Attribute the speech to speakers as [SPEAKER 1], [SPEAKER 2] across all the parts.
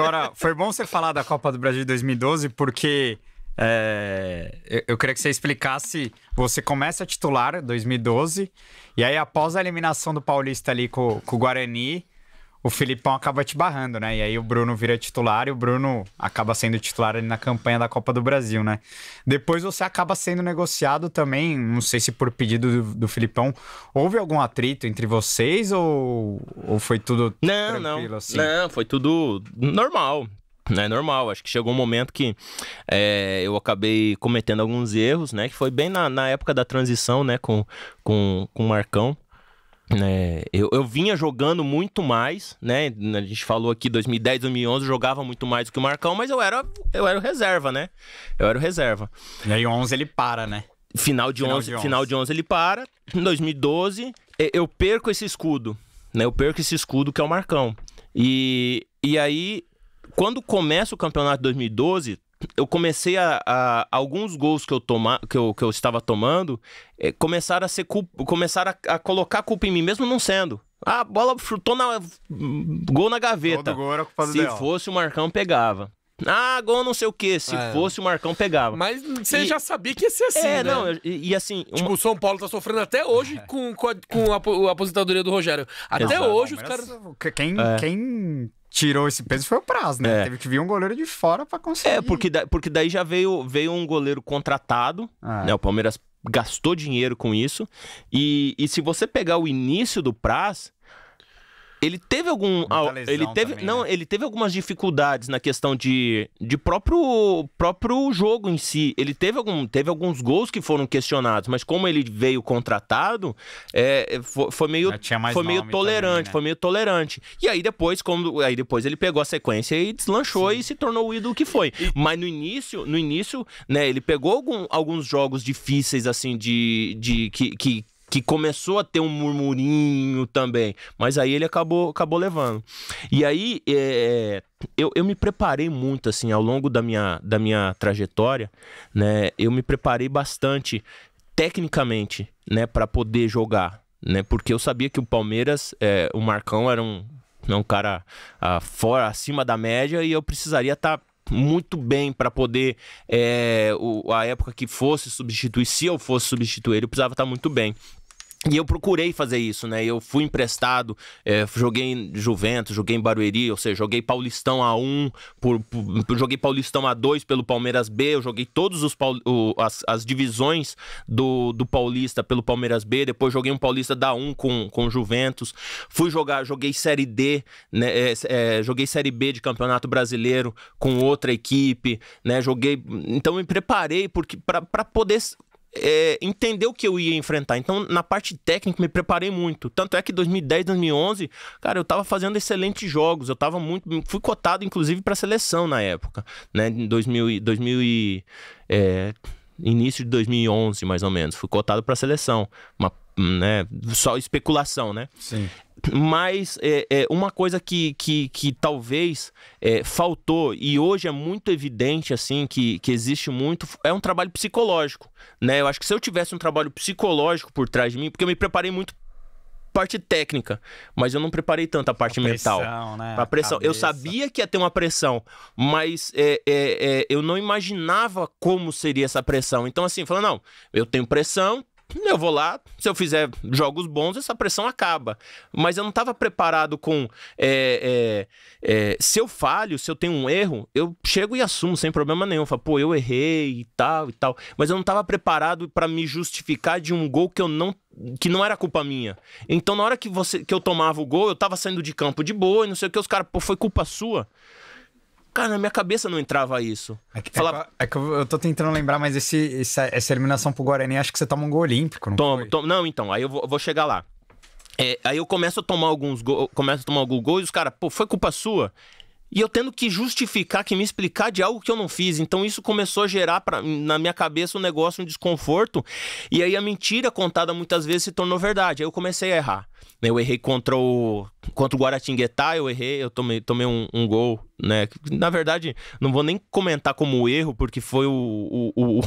[SPEAKER 1] Agora, foi bom você falar da Copa do Brasil de 2012, porque é, eu, eu, queria que você explicasse. Você começa a titular 2012, e aí após a eliminação do Paulista ali com o Guarani, o Filipão acaba te barrando, né? E aí o Bruno vira titular e o Bruno acaba sendo titular ali na campanha da Copa do Brasil, né? Depois você acaba sendo negociado também, não sei se por pedido do, do Filipão, houve algum atrito entre vocês ou, ou foi tudo não, tranquilo não, assim? Não, foi tudo normal. É normal, acho que chegou um momento que é, eu acabei cometendo alguns erros, né? Que foi bem na, na época da transição, né? Com, com, com o Marcão. É, eu, eu, vinha jogando muito mais, né? A gente falou aqui 2010, 2011, jogava muito mais do que o Marcão, mas eu era eu era o reserva, né? Eu era o reserva. E aí 11 ele para, né? Final de, final 11, de 11, final de 11 ele para. Em 2012, eu perco esse escudo, né? Eu perco esse escudo que é o Marcão. E, e aí quando começa o campeonato de 2012, eu comecei a, a, alguns gols que eu, toma, que eu, que eu estava tomando é, começaram a ser começar a, a, colocar culpa em mim mesmo não sendo. Ah, a bola frutou na gol na gaveta. Gol Se fosse o Marcão pegava. Ah, gol não sei o que. Se é. fosse o Marcão, pegava. Mas você já sabia que ia ser assim, é, né? não, e, e assim... Uma... Tipo, o São Paulo tá sofrendo até hoje é. com, com, a, com a, aposentadoria do Rogério. Até hoje os caras... Quem, é. quem tirou esse peso foi o prazo, né? É. Teve que vir um goleiro de fora para conseguir. É, porque, da, porque daí já veio, veio um goleiro contratado, ah. né? O Palmeiras gastou dinheiro com isso. E, e se você pegar o início do prazo, ele teve algum. Ele teve, também, não, né? ele teve algumas dificuldades na questão de, de próprio, próprio jogo em si. Ele teve, algum, teve alguns gols que foram questionados, mas como ele veio contratado, é, é foi, foi meio, foi meio tolerante. Também, né? Foi meio tolerante. E aí depois, quando, aí depois ele pegou a sequência e deslanchou Sim. e se tornou o ídolo que foi. Mas no início, no início, né, ele pegou algum, alguns jogos difíceis, assim, de. de que, que que começou a ter um murmurinho também, mas aí ele acabou, acabou levando. E aí é, eu, eu me preparei muito assim ao longo da minha, da minha trajetória, né? Eu me preparei bastante tecnicamente, né, para poder jogar, né? Porque eu sabia que o Palmeiras, é, o Marcão era um, é um cara a, ah, fora, acima da média e eu precisaria estar tá muito bem para poder é, o, a época que fosse substituir, se eu fosse substituir, ele precisava estar tá muito bem. E eu procurei fazer isso, né? Eu fui emprestado, é, joguei em Juventus, joguei em Barueri, ou seja, joguei Paulistão A1, por, por, joguei Paulistão A2 pelo Palmeiras B, eu joguei todos os as, as, divisões do, do Paulista pelo Palmeiras B, depois joguei um Paulista da 1 com, com Juventus, fui jogar, joguei Série D, né? É, é, joguei Série B de Campeonato Brasileiro com outra equipe, né? Joguei. Então me preparei para poder é, entender o que eu ia enfrentar. Então, na parte técnica, me preparei muito. Tanto é que 2010, 2011, cara, eu tava fazendo excelentes jogos. Eu tava muito. Fui cotado, inclusive, pra seleção na época, né? Em 2000, 2000 e. É, início de 2011, mais ou menos. Fui cotado pra seleção. Uma, né? Só especulação, né? Sim. Mas é, é, uma coisa que, que, que talvez é, faltou e hoje é muito evidente assim que, que existe muito é um trabalho psicológico, né? Eu acho que se eu tivesse um trabalho psicológico por trás de mim, porque eu me preparei muito parte técnica, mas eu não preparei tanto a parte a pressão, mental. Né? A pressão. Eu sabia que ia ter uma pressão, mas é, é, é, eu não imaginava como seria essa pressão. Então, assim, falando, não, eu tenho pressão, eu vou lá, se eu fizer jogos bons, essa pressão acaba. Mas eu não estava preparado com. É, é, é, se eu falho, se eu tenho um erro, eu chego e assumo sem problema nenhum. Falo, pô, eu errei e tal e tal. Mas eu não estava preparado para me justificar de um gol que eu não que não era culpa minha. Então, na hora que, você, que eu tomava o gol, eu tava saindo de campo de boa e não sei o que, os caras, pô, foi culpa sua. Cara, na minha cabeça não entrava isso. É que, é Fala... é, que eu tô tentando lembrar, mas esse, essa, essa eliminação pro Guarani, acho que você toma um gol olímpico, não Toma, toma não, então, aí eu vou, vou chegar lá. É, aí eu começo a tomar alguns gols, começo a tomar alguns gols e os caras, pô, foi culpa sua? E eu tendo que justificar, que me explicar de algo que eu não fiz. Então isso começou a gerar pra, na minha cabeça um negócio, um desconforto. E aí a mentira contada muitas vezes se tornou verdade. Aí eu comecei a errar. Eu errei contra o Contra o Guaratinguetá, eu errei, eu tomei, tomei um, um, gol, né? Na verdade, não vou nem comentar como erro, porque foi o, o, o,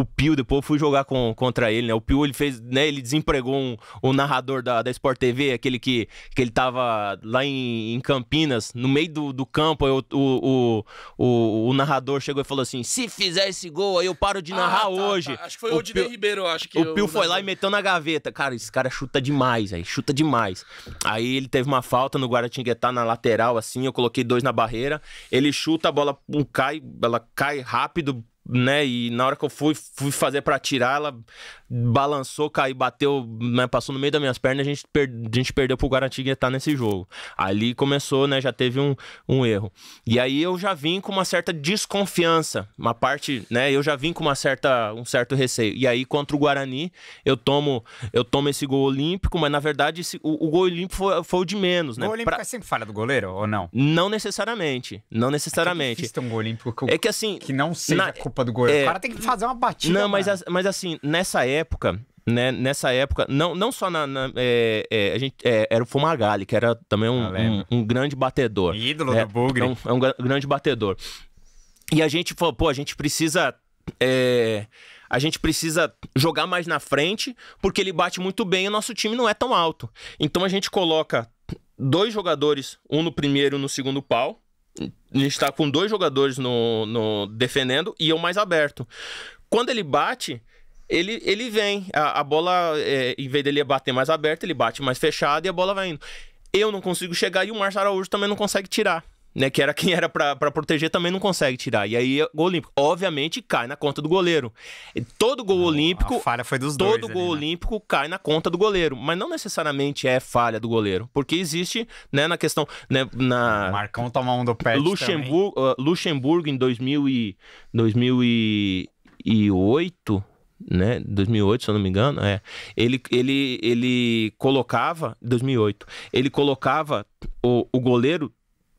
[SPEAKER 1] o Pio, depois eu fui jogar com, contra ele, né? O Pio, ele fez, né? Ele desempregou um, narrador da, da Sport TV, aquele que, que ele tava lá em, em Campinas, no meio do, do campo, o, o, o, o, narrador chegou e falou assim, se fizer esse gol aí eu paro de ah, narrar ah, hoje. Tá. Acho que foi o Odinei Pio, Ribeiro, acho que. O Pio foi lá e meteu na gaveta. Cara, esse cara chuta demais, aí, chuta demais. Aí ele teve uma falta no Guaratinguetá na lateral, assim. Eu coloquei dois na barreira. Ele chuta, a bola cai, ela cai rápido né? E na hora que eu fui, fui fazer para tirar, ela balançou, caiu, bateu, né? passou no meio das minhas pernas, a gente, per... a gente perdeu pro Guaratinguetá nesse jogo. Ali começou, né, já teve um, um erro. E aí eu já vim com uma certa desconfiança, uma parte, né, eu já vim com uma certa um certo receio. E aí contra o Guarani, eu tomo eu tomo esse gol olímpico, mas na verdade esse, o, o, gol olímpico foi, foi, o de menos, né? O olímpico pra... é sempre falha do goleiro ou não? Não necessariamente, não necessariamente. É, que é um gol olímpico que, eu... é que assim, que não seja na culpa do goleiro. É... O cara tem que fazer uma batida. Não, mas, a, mas assim, nessa época, né, nessa época, não, não só na. na é, é, a gente, é, era o Fumagalli, que era também um, ah, um, um, grande batedor. Ídolo né? do Bugre. É um, é um, grande batedor. E a gente falou, pô, a gente precisa. É, a gente precisa jogar mais na frente, porque ele bate muito bem e o nosso time não é tão alto. Então a gente coloca dois jogadores, um no primeiro e um no segundo pau, a gente tá com dois jogadores no, no defendendo e eu mais aberto. Quando ele bate, ele, ele vem. A, a bola, é, em vez dele bater mais aberto, ele bate mais fechado e a bola vai indo. Eu não consigo chegar e o Márcio Araújo também não consegue tirar né? Que era quem era para proteger também não consegue tirar. E aí, gol olímpico. Obviamente, cai na conta do goleiro. todo gol não, olímpico. falha foi dos Todo dois gol ali, né? olímpico cai na conta do goleiro. Mas não necessariamente é falha do goleiro. Porque existe, né, na questão. Né, na... Marcão tomar um do pé. Luxemburgo, uh, Luxemburgo em 2000 e, 2008 né, 2008, se eu não me engano, é. Ele, ele, ele colocava, 2008, ele colocava o, o goleiro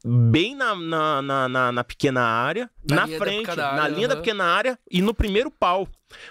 [SPEAKER 1] bem na, na, na, na, na pequena área, na, na frente, área, na linha uhum. da pequena área e no primeiro pau.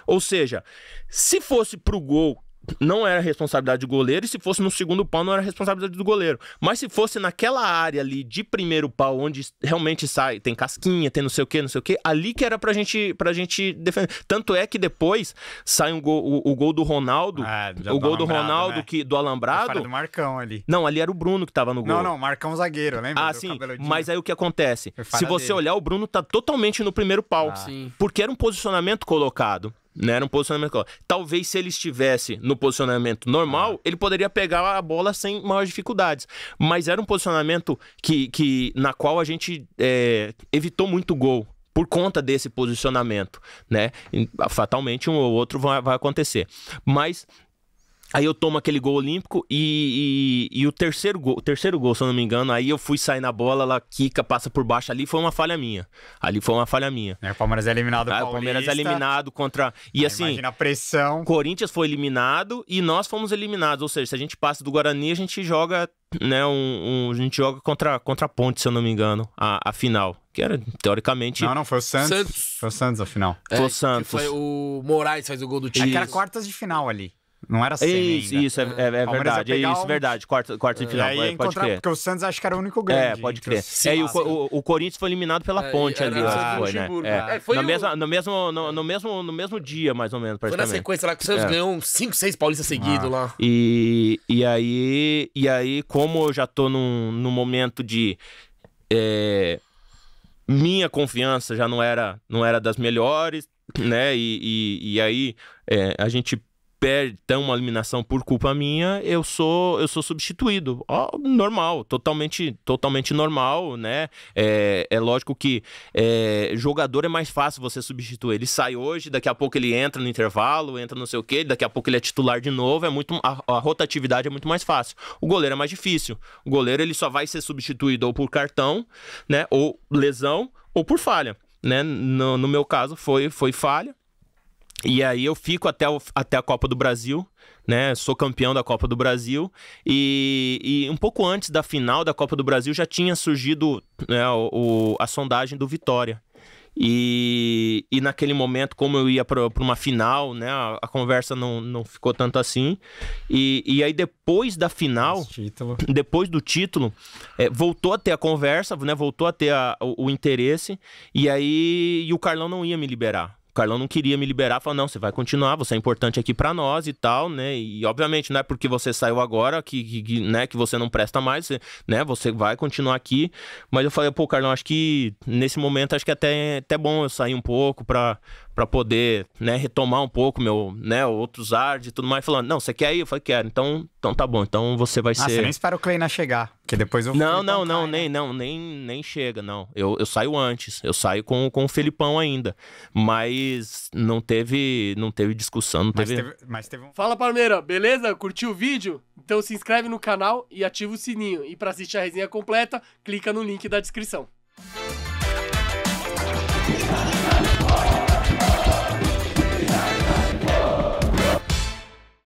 [SPEAKER 1] Ou seja, se fosse pro gol não era responsabilidade do goleiro, e se fosse no segundo pau, não era responsabilidade do goleiro. Mas se fosse naquela área ali de primeiro pau, onde realmente sai, tem casquinha, tem não sei o que, não sei o que, ali que era pra gente, pra gente defender. Tanto é que depois sai um gol, o, o, gol do Ronaldo, ah, o gol do Ronaldo né? que, do Alambrado. Do Marcão ali. Não, ali era o Bruno que tava no gol. Não, não, Marcão zagueiro, lembra? Ah, sim. Mas aí o que acontece? Se você dele. olhar, o Bruno tá totalmente no primeiro pau. Ah. Porque era um posicionamento colocado não né, Era um posicionamento claro. Talvez se ele estivesse no posicionamento normal, ah. ele poderia pegar a bola sem maiores dificuldades. Mas era um posicionamento que, que na qual a gente é, evitou muito gol por conta desse posicionamento, né? Fatalmente um ou outro vai, vai acontecer. Mas Aí eu tomo aquele gol olímpico e, e, e, o terceiro gol, o terceiro gol, se eu não me engano, aí eu fui sair na bola, ela quica, passa por baixo ali, foi uma falha minha. Ali foi uma falha minha. É, o Palmeiras é eliminado aí, O Palmeiras é eliminado contra. E assim. Imagina a pressão. Corinthians foi eliminado e nós fomos eliminados. Ou seja, se a gente passa do Guarani, a gente joga, né? Um, um a gente joga contra, contra a ponte, se eu não me engano, a, a final que era teoricamente. Não, não, foi o Santos. Santos. Foi o Santos a final. É, foi o é, Santos. Foi o Moraes faz o gol do time. É que era quartas de final ali. Não era sem Isso, ainda. isso é, é, é verdade. É isso, um... verdade. Quarto, quarto de é. final. É, pode crer. Porque o Santos acho que era o único grande. É, então, pode crer. Sim, é, e o, o, o, Corinthians foi eliminado pela é, ponte ali. Ah, foi, né? É. é. foi no, o... mesmo, no, mesmo, no, no, mesmo, no mesmo dia, mais ou menos. Foi na sequência lá que o Santos ganhou 5, 6 paulistas seguidos ah. lá. E, e, aí, e aí, como eu já tô num, num momento de minha confiança já não era não era das melhores, né? E, e, e aí é, a gente perde tem uma eliminação por culpa minha, eu sou eu sou substituído. normal, totalmente totalmente normal, né? É, é lógico que é, jogador é mais fácil você substituir. Ele sai hoje, daqui a pouco ele entra no intervalo, entra não sei o quê, daqui a pouco ele é titular de novo. É muito a, a rotatividade é muito mais fácil. O goleiro é mais difícil. O goleiro ele só vai ser substituído ou por cartão, né? Ou lesão ou por falha. Né? No, no meu caso foi, foi falha. E aí eu fico até, o, até a Copa do Brasil, né? Sou campeão da Copa do Brasil. E, e um pouco antes da final da Copa do Brasil já tinha surgido né, o, o, a sondagem do Vitória. E, e naquele momento, como eu ia para uma final, né? A, a, conversa não, não ficou tanto assim. E, e aí, depois da final, depois do título, é, voltou a ter a conversa, né? Voltou a ter a, o, o interesse. E aí e o Carlão não ia me liberar. Carlão não queria me liberar, falou: não, você vai continuar, você é importante aqui para nós e tal, né? E obviamente não é porque você saiu agora que, que, que né, que você não presta mais, né? Você vai continuar aqui. Mas eu falei: pô, Carlão, acho que nesse momento acho que até, até bom eu sair um pouco pra, para poder, né, retomar um pouco meu, né, outros ar e tudo mais, falando, não, você quer ir? Eu falei, quero. Então, então tá bom, então você vai ah, ser... Ah, você nem espera o Kleina chegar, que depois eu... Não, não, não, né? nem, não, nem, nem chega, não. Eu, eu saio antes, eu saio com, com o Felipão ainda, mas não teve, não teve discussão, não mas teve... teve... Mas teve um... Fala, Palmeira, beleza? Curtiu o vídeo? Então se inscreve no canal e ativa o sininho. E para assistir a resenha completa, clica no link da descrição.